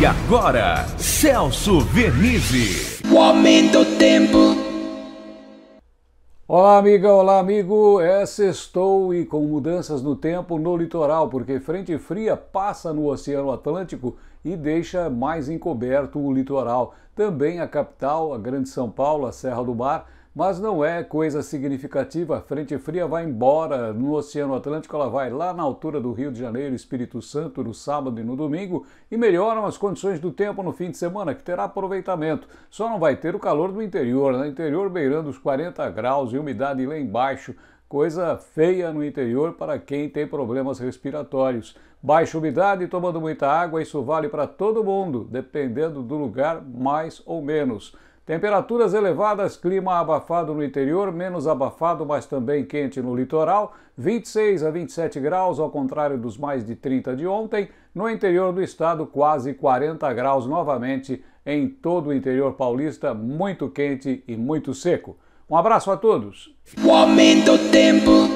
E agora, Celso Vernizzi. O aumento do tempo. Olá, amiga, olá, amigo. É sextou e com mudanças no tempo no litoral, porque frente fria passa no Oceano Atlântico e deixa mais encoberto o litoral. Também a capital, a Grande São Paulo, a Serra do Mar, mas não é coisa significativa. A frente fria vai embora no Oceano Atlântico, ela vai lá na altura do Rio de Janeiro, Espírito Santo, no sábado e no domingo, e melhoram as condições do tempo no fim de semana, que terá aproveitamento. Só não vai ter o calor do interior, no né? interior beirando os 40 graus e umidade lá embaixo. Coisa feia no interior para quem tem problemas respiratórios. Baixa umidade, tomando muita água, isso vale para todo mundo, dependendo do lugar, mais ou menos. Temperaturas elevadas, clima abafado no interior, menos abafado, mas também quente no litoral, 26 a 27 graus, ao contrário dos mais de 30 de ontem. No interior do estado, quase 40 graus novamente em todo o interior paulista, muito quente e muito seco. Um abraço a todos. O aumento do tempo.